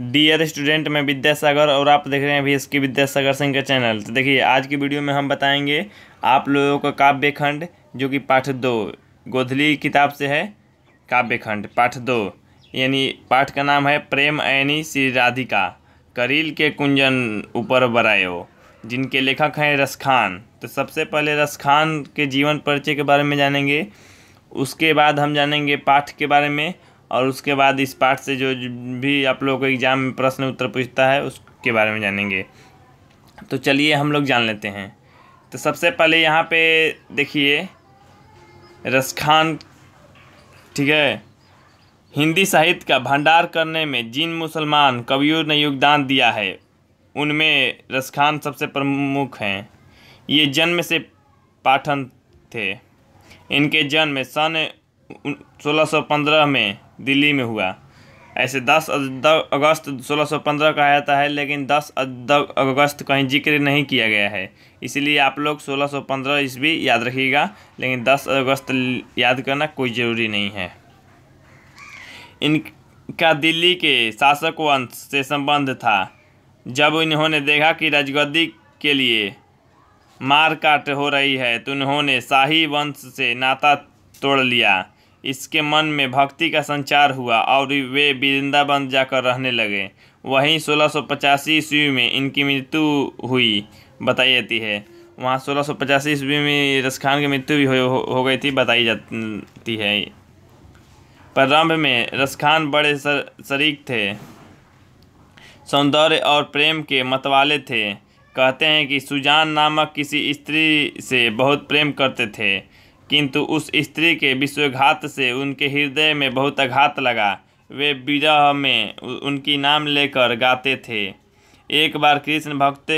dear student मैं विद्यासागर और आप देख रहे हैं अभी इसकी विद्यासागर सिंह का चैनल तो देखिए आज की वीडियो में हम बताएंगे आप लोगों का काव्य खंड जो कि पाठ दो गोधली किताब से है काव्य खंड पाठ दो यानी पाठ का नाम है प्रेम ऐनी श्री राधिका करील के कुंजन ऊपर बरायो जिनके लेखक हैं रसखान तो सबसे पहले रसखान के जीवन परिचय के बारे में जानेंगे उसके बाद हम जानेंगे पाठ के बारे में और उसके बाद इस पाठ से जो भी आप लोगों को एग्ज़ाम में प्रश्न उत्तर पूछता है उसके बारे में जानेंगे तो चलिए हम लोग जान लेते हैं तो सबसे पहले यहाँ पे देखिए रसखान ठीक है हिंदी साहित्य का भंडार करने में जिन मुसलमान कवियों ने योगदान दिया है उनमें रसखान सबसे प्रमुख हैं ये जन्म से पाठन थे इनके जन्म सन पंद्रह में दिल्ली में हुआ ऐसे 10 अगस्त 1615 कहा जाता है लेकिन 10 अगस्त कहीं जिक्र नहीं किया गया है इसलिए आप लोग 1615 ईस्वी याद रखिएगा लेकिन 10 अगस्त याद करना कोई ज़रूरी नहीं है इनका दिल्ली के शासक वंश से संबंध था जब इन्होंने देखा कि राजगद्दी के लिए मार काट हो रही है तो उन्होंने शाही वंश से नाता तोड़ लिया इसके मन में भक्ति का संचार हुआ और वे वृंदावन जाकर रहने लगे वहीं सोलह सौ पचासी ईस्वी में इनकी मृत्यु हुई बताई जाती है वहाँ सोलह सौ पचासी ईस्वी में रसखान की मृत्यु भी हो, हो गई थी बताई जाती है प्रारंभ में रसखान बड़े सर, शरीक थे सौंदर्य और प्रेम के मतवाले थे कहते हैं कि सुजान नामक किसी स्त्री से बहुत प्रेम करते थे किंतु उस स्त्री के विश्वघात से उनके हृदय में बहुत आघात लगा वे विरह में उनकी नाम लेकर गाते थे एक बार कृष्ण भक्त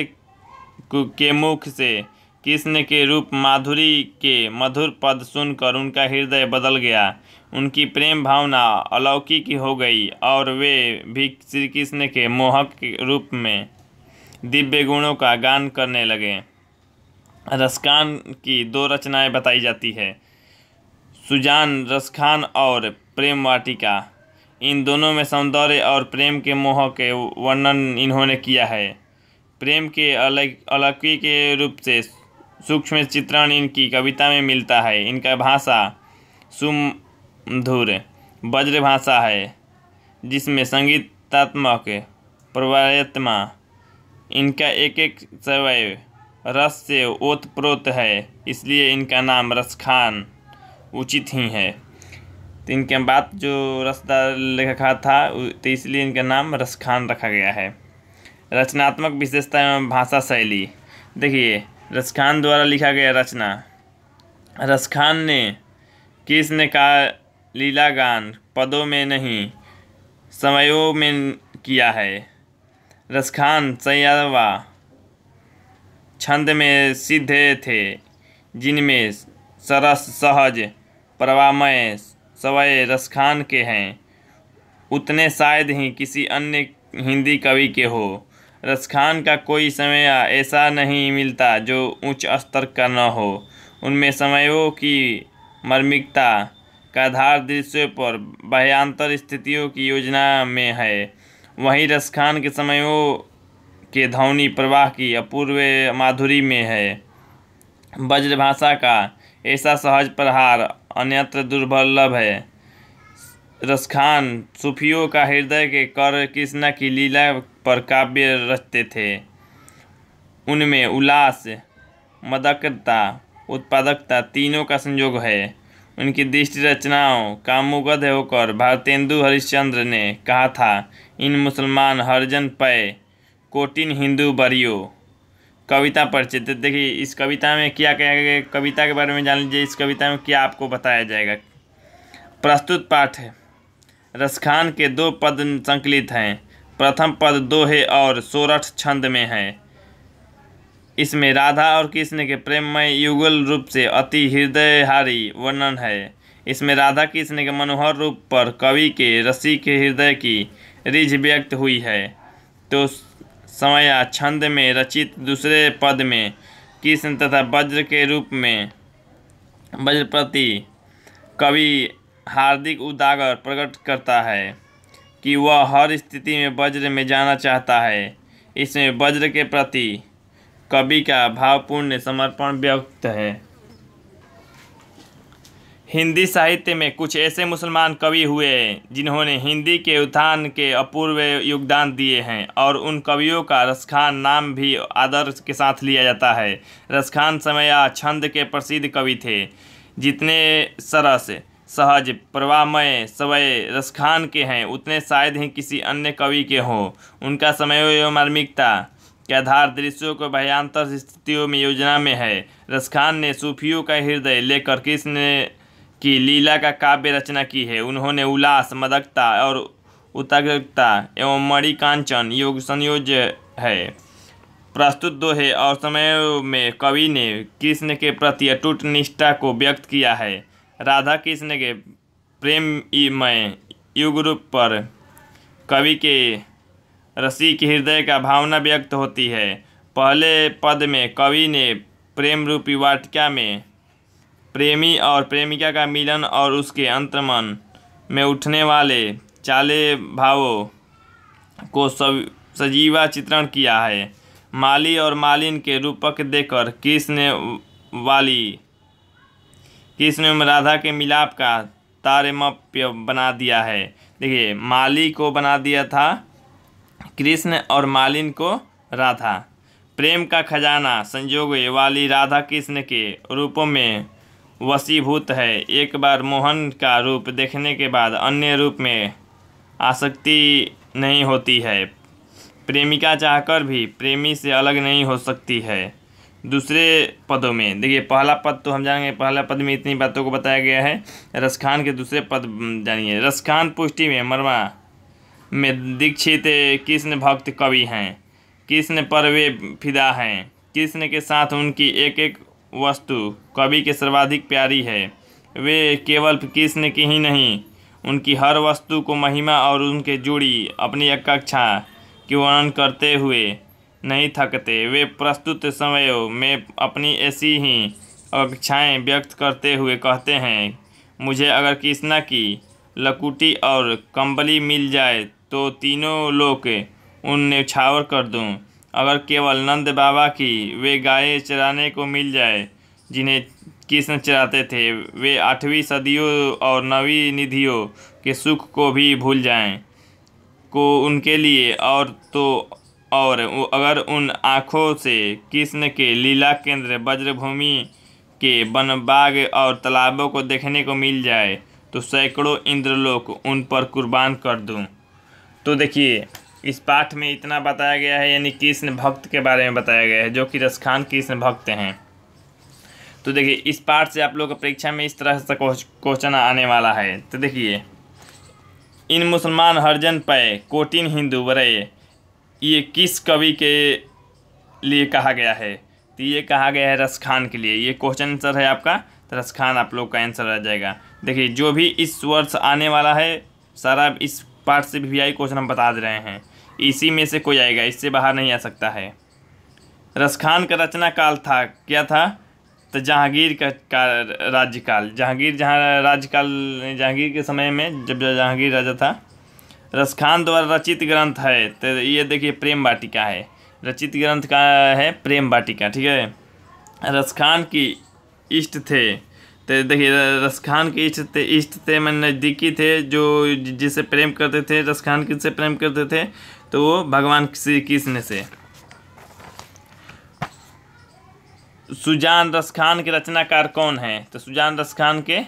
के मुख से कृष्ण के रूप माधुरी के मधुर पद सुनकर उनका हृदय बदल गया उनकी प्रेम भावना अलौकिक हो गई और वे भी श्री कृष्ण के मोहक के रूप में दिव्य गुणों का गान करने लगे रसखान की दो रचनाएँ बताई जाती है सुजान रसखान और प्रेम वाटिका इन दोनों में सौंदर्य और प्रेम के मोह के वर्णन इन्होंने किया है प्रेम के अलग के रूप से सूक्ष्म चित्रण इनकी कविता में मिलता है इनका भाषा सुमधुर वज्र भाषा है जिसमें संगीतात्मक प्रवायत्मा इनका एक एक सवैव रस से ओतप्रोत है इसलिए इनका नाम रसखान उचित ही है तो इनके बात जो रसदार लिखा था तो इसलिए इनका नाम रसखान रखा गया है रचनात्मक विशेषता एवं भाषा शैली देखिए रसखान द्वारा लिखा गया रचना रसखान ने किसने का लीला गान पदों में नहीं समयों में किया है रसखान सयावा छंद में सिद्धे थे जिनमें सरस सहज प्रवामय सवय रसखान के हैं उतने शायद ही किसी अन्य हिंदी कवि के हो रसखान का कोई समय ऐसा नहीं मिलता जो उच्च स्तर का न हो उनमें समयों की मर्मिकता का धार दृश्य पर बाह्यांतर स्थितियों की योजना में है वहीं रसखान के समयों के ध्वनि प्रवाह की अपूर्व माधुरी में है ब्रजभाषा का ऐसा सहज प्रहार अन्यत्र दुर्लभ है रसखान सूफियों का हृदय के कर कृष्णा की लीला पर काव्य रचते थे उनमें उल्लास मदकता उत्पादकता तीनों का संयोग है उनकी दृष्टि रचनाओं का मुगध होकर भारतेंदु हरिश्चंद्र ने कहा था इन मुसलमान हरजन पय कोटिन हिंदू बरियो कविता परिचित देखिए इस कविता में क्या क्या कविता के बारे में जान लीजिए इस कविता में क्या आपको बताया जाएगा प्रस्तुत पाठ है रसखान के दो पद संकलित हैं प्रथम पद दो है और सोरठ छंद में है इसमें राधा और कृष्ण के प्रेममय युगल रूप से अति हृदयहारी वर्णन है इसमें राधा कृष्ण के मनोहर रूप पर कवि के रसी के हृदय की रिझ व्यक्त हुई है तो समय छंद में रचित दूसरे पद में कृष्ण तथा वज्र के रूप में वज्रपति कवि हार्दिक उदागर प्रकट करता है कि वह हर स्थिति में वज्र में जाना चाहता है इसमें वज्र के प्रति कवि का भावपूर्ण समर्पण व्यक्त है हिंदी साहित्य में कुछ ऐसे मुसलमान कवि हुए जिन्होंने हिंदी के उत्थान के अपूर्व योगदान दिए हैं और उन कवियों का रसखान नाम भी आदर के साथ लिया जाता है रसखान समया छंद के प्रसिद्ध कवि थे जितने सरस सहज प्रवाहमय सवय रसखान के हैं उतने शायद ही किसी अन्य कवि के हों उनका समय एवं मार्मिकता के आधार दृश्यों को भयांतर स्थितियों में योजना में है रसखान ने सूफियों का हृदय लेकर कृष्ण की लीला का काव्य रचना की है उन्होंने उल्लास मदकता और उतग्रता एवं मणिकांचन योग संयोज्य है प्रस्तुत दोहे और समय में कवि ने कृष्ण के प्रति अटूट निष्ठा को व्यक्त किया है राधा कृष्ण के प्रेमय युग रूप पर कवि के रसी के हृदय का भावना व्यक्त होती है पहले पद में कवि ने प्रेम रूपी वाटिका में प्रेमी और प्रेमिका का मिलन और उसके अंतर्मन में उठने वाले चाले भावों को सजीवा चित्रण किया है माली और मालिन के रूपक देकर कृष्ण वाली कृष्ण एवं राधा के मिलाप का तारमप्य बना दिया है देखिए माली को बना दिया था कृष्ण और मालिन को राधा प्रेम का खजाना संजोग वाली राधा कृष्ण के रूपों में वसीभूत है एक बार मोहन का रूप देखने के बाद अन्य रूप में आसक्ति नहीं होती है प्रेमिका चाहकर भी प्रेमी से अलग नहीं हो सकती है दूसरे पदों में देखिए पहला पद तो हम जानेंगे पहला पद में इतनी बातों को बताया गया है रसखान के दूसरे पद जानिए रसखान पुष्टि में मर्मा में दीक्षित कृष्ण भक्त कवि हैं कृष्ण पर वे फिदा हैं कृष्ण के साथ उनकी एक एक वस्तु कवि के सर्वाधिक प्यारी है वे केवल कृष्ण की ही नहीं उनकी हर वस्तु को महिमा और उनके जुड़ी अपनी अकक्षा की वर्णन करते हुए नहीं थकते वे प्रस्तुत समय में अपनी ऐसी ही अपेक्षाएँ व्यक्त करते हुए कहते हैं मुझे अगर कृष्णा की लकुटी और कंबली मिल जाए तो तीनों लोग उन छावर कर दूँ अगर केवल नंद बाबा की वे गायें चराने को मिल जाए जिन्हें कृष्ण चराते थे वे आठवीं सदियों और नवी निधियों के सुख को भी भूल जाएं को उनके लिए और तो और अगर उन आँखों से कृष्ण के लीला केंद्र वज्रभूमि के वन बाग और तालाबों को देखने को मिल जाए तो सैकड़ों इंद्रलोक उन पर कुर्बान कर दूं तो देखिए इस पाठ में इतना बताया गया है यानी कृष्ण भक्त के बारे में बताया गया है जो कि रसखान कृष्ण भक्त हैं तो देखिए इस पाठ से आप लोग परीक्षा में इस तरह से क्वेश्चन आने वाला है तो देखिए इन मुसलमान हरजन पे कोटिन हिंदू बरे ये किस कवि के लिए कहा गया है तो ये कहा गया है रसखान के लिए ये क्वेश्चन आंसर है आपका तो रसखान आप लोग का आंसर आ जाएगा देखिए जो भी इस वर्ष आने वाला है सारा इस पार्ट से वी आई क्वेश्चन हम बता दे रहे हैं इसी में से कोई आएगा इससे बाहर नहीं आ सकता है रसखान का रचना काल था क्या था तो जहांगीर का, का राज्यकाल जहांगीर जहाँ राज्यकाल जहांगीर के समय में जब जहांगीर राजा था रसखान द्वारा रचित ग्रंथ है तो ये देखिए प्रेम वाटिका है रचित ग्रंथ का है प्रेम वाटिका ठीक है रसखान की इष्ट थे तो देखिए रस खान के इष्ट थे इष्ट थे मैंने नज़दीकी थे जो जिसे प्रेम करते थे रस खान किससे प्रेम करते थे तो वो भगवान श्री कृष्ण से सुजान रस खान के रचनाकार कौन है तो सुजान रस खान के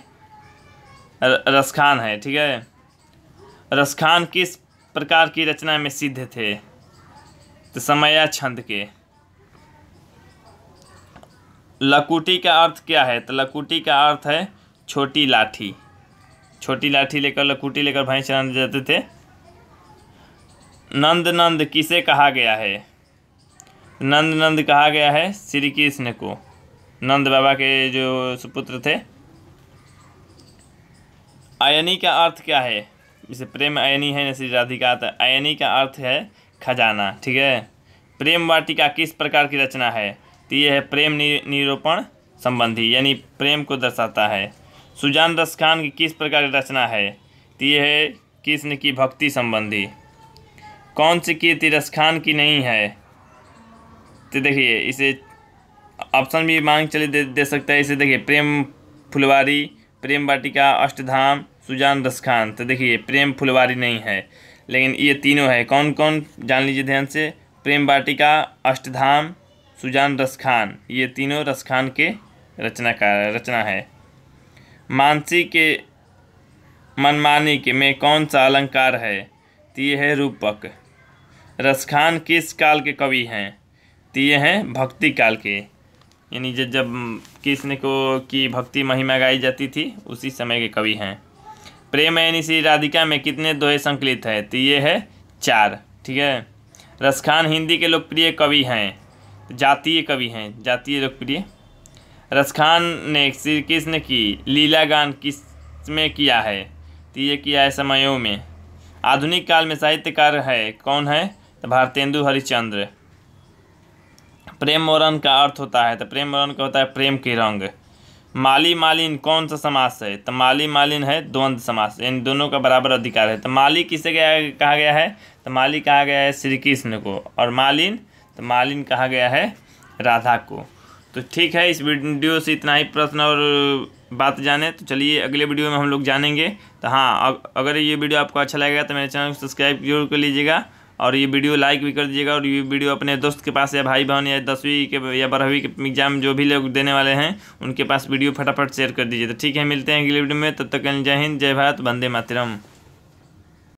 रस खान है ठीक है रस खान किस प्रकार की रचना में सिद्ध थे तो समया छंद के लकुटी का अर्थ क्या है तो लकुटी का अर्थ है छोटी लाठी छोटी लाठी लेकर लकुटी लेकर भाई चराने जाते थे नंद नंद किसे कहा गया है नंद नंद कहा गया है श्री कृष्ण को नंद बाबा के जो सुपुत्र थे आयनी का अर्थ क्या है जैसे प्रेम आयनी है श्री राधिका तो आयनी का अर्थ है खजाना ठीक है प्रेम वाटिका किस प्रकार की रचना है तो ये है प्रेम निरूपण संबंधी यानी प्रेम को दर्शाता है सुजान रस खान की किस प्रकार की रचना है तो यह है कृष्ण की भक्ति संबंधी कौन सी कीर्ति रस खान की नहीं है तो देखिए इसे ऑप्शन भी मांग चले दे, दे सकता है इसे देखिए प्रेम फुलवारी प्रेम वाटिका अष्टधाम सुजान रसखान तो देखिए प्रेम फुलवारी नहीं है लेकिन ये तीनों है कौन कौन जान लीजिए ध्यान से प्रेम वाटिका अष्टधाम सुजान रसखान ये तीनों रसखान के रचना का रचना है मानसी के मनमानी के में कौन सा अलंकार है तो ये है रूपक रसखान किस काल के कवि हैं तो ये हैं भक्ति काल के यानी जब जब कृष्ण को की भक्ति महिमा गाई जाती थी उसी समय के कवि हैं प्रेम यानी श्री राधिका में कितने दोहे संकलित है तो ये है चार ठीक है रसखान हिंदी के लोकप्रिय कवि हैं जातीय कवि हैं जातीय लोकप्रिय रसखान ने श्री कृष्ण की लीला गान किस में किया है तो ये किया है समयों में आधुनिक काल में साहित्यकार है कौन है तो भारतेंदु हरिचंद्र प्रेम मोरन का अर्थ होता है तो प्रेम मोरन का होता है प्रेम के रंग माली मालिन कौन सा समास है तो माली मालिन है द्वंद्व समास इन दोनों का बराबर अधिकार है तो माली किसे गया कहा गया है तो माली कहा गया है श्री कृष्ण को और मालिन तो मालिन कहा गया है राधा को तो ठीक है इस वीडियो से इतना ही प्रश्न और बात जाने तो चलिए अगले वीडियो में हम लोग जानेंगे तो हाँ अगर ये वीडियो आपको अच्छा लगेगा तो मेरे चैनल को सब्सक्राइब जरूर कर लीजिएगा और ये वीडियो लाइक भी कर दीजिएगा और ये वीडियो अपने दोस्त के पास या भाई बहन या दसवीं के या बारहवीं के एग्जाम जो भी लोग देने वाले हैं उनके पास वीडियो फटाफट शेयर कर दीजिए तो ठीक है मिलते हैं अगले वीडियो में तब तक जय हिंद जय भारत वंदे मातरम